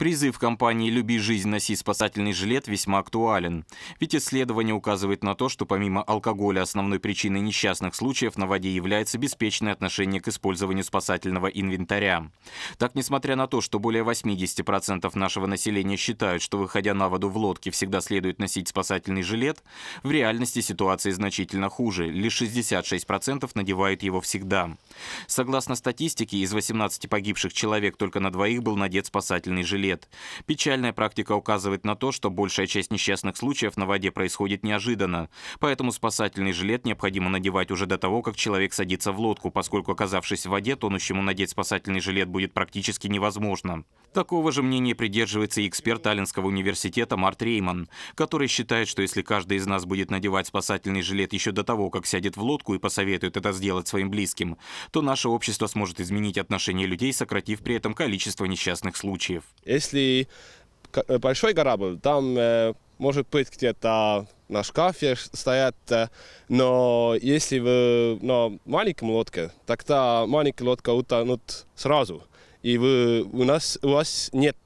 Призыв компании «Люби жизнь, носи спасательный жилет» весьма актуален. Ведь исследование указывает на то, что помимо алкоголя основной причиной несчастных случаев на воде является беспечное отношение к использованию спасательного инвентаря. Так, несмотря на то, что более 80% нашего населения считают, что выходя на воду в лодке всегда следует носить спасательный жилет, в реальности ситуация значительно хуже. Лишь 66% надевают его всегда. Согласно статистике, из 18 погибших человек только на двоих был надет спасательный жилет лет. Печальная практика указывает на то, что большая часть несчастных случаев на воде происходит неожиданно. Поэтому спасательный жилет необходимо надевать уже до того, как человек садится в лодку, поскольку, оказавшись в воде, тонущему надеть спасательный жилет будет практически невозможно. Такого же мнения придерживается и эксперт Алленского университета Март Рейман, который считает, что если каждый из нас будет надевать спасательный жилет еще до того, как сядет в лодку и посоветует это сделать своим близким, то наше общество сможет изменить отношение людей, сократив при этом количество несчастных случаев. Если э, большой корабль, там э, может быть где-то на шкафе стоят, э, но если вы на маленьком лодке, тогда маленькая лодка утонут сразу. И вы, у, нас, у вас нет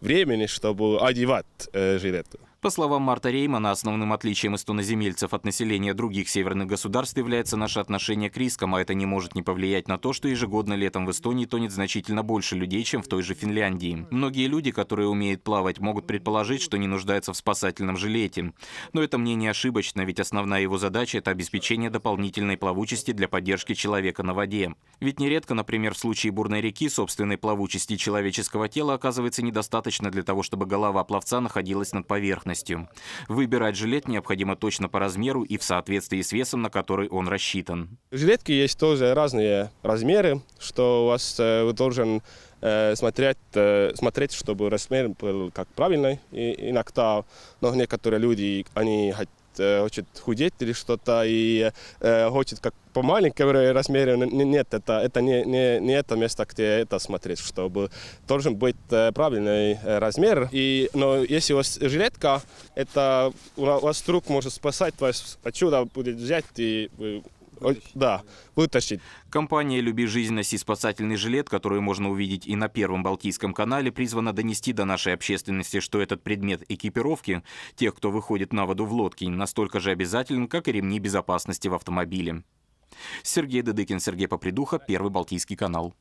времени, чтобы одевать э, жилетку. По словам Марта Реймана, основным отличием эстоноземельцев от населения других северных государств является наше отношение к рискам, а это не может не повлиять на то, что ежегодно летом в Эстонии тонет значительно больше людей, чем в той же Финляндии. Многие люди, которые умеют плавать, могут предположить, что не нуждаются в спасательном жилете. Но это мнение ошибочно, ведь основная его задача – это обеспечение дополнительной плавучести для поддержки человека на воде. Ведь нередко, например, в случае бурной реки, собственной плавучести человеческого тела оказывается недостаточно для того, чтобы голова пловца находилась над поверхностью потребностью. Выбирать жилет необходимо точно по размеру и в соответствии с весом, на который он рассчитан. Жилетки есть тоже разные размеры, что у вас э, вы должен э, смотреть, э, смотреть, чтобы размер был как правильный. И иногда, но некоторые люди, они хотят Э, хочет худеть или что-то и э, хочет как по маленькому размеру, нет, это, это не, не, не это место, где это смотреть, чтобы должен быть э, правильный э, размер. И, но если у вас жилетка, это у вас друг может спасать вас отсюда, будет взять и да, вытащить. Компания «Люби жизнь, носи спасательный жилет», который можно увидеть и на Первом Балтийском канале, призвана донести до нашей общественности, что этот предмет экипировки тех, кто выходит на воду в лодке, настолько же обязателен, как и ремни безопасности в автомобиле. Сергей Дедыкин, Сергей Попридуха, Первый Балтийский канал.